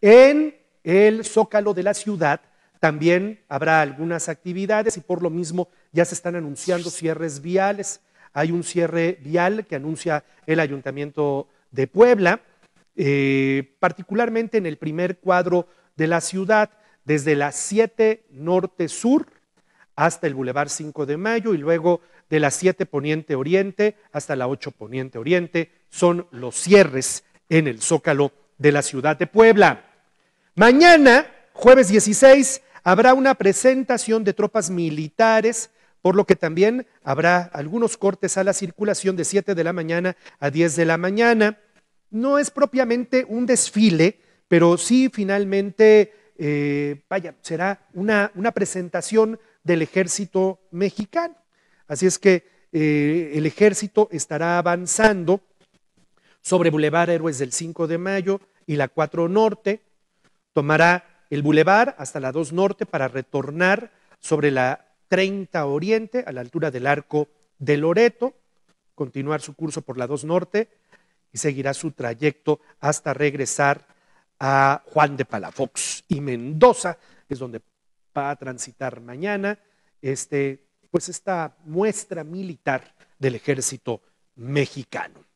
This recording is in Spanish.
En el zócalo de la ciudad también habrá algunas actividades y por lo mismo ya se están anunciando cierres viales. Hay un cierre vial que anuncia el ayuntamiento de Puebla, eh, particularmente en el primer cuadro de la ciudad, desde la 7 norte sur hasta el Boulevard 5 de Mayo y luego de la 7 poniente oriente hasta la 8 poniente oriente son los cierres en el zócalo de la ciudad de Puebla. Mañana, jueves 16, habrá una presentación de tropas militares, por lo que también habrá algunos cortes a la circulación de 7 de la mañana a 10 de la mañana. No es propiamente un desfile, pero sí finalmente, eh, vaya, será una, presentación del ejército mexicano. Así es que eh, el ejército estará avanzando sobre Boulevard Héroes del 5 de Mayo y la 4 Norte, Tomará el bulevar hasta la 2 Norte para retornar sobre la 30 Oriente a la altura del arco de Loreto, continuar su curso por la 2 Norte y seguirá su trayecto hasta regresar a Juan de Palafox y Mendoza, es donde va a transitar mañana este, pues esta muestra militar del ejército mexicano.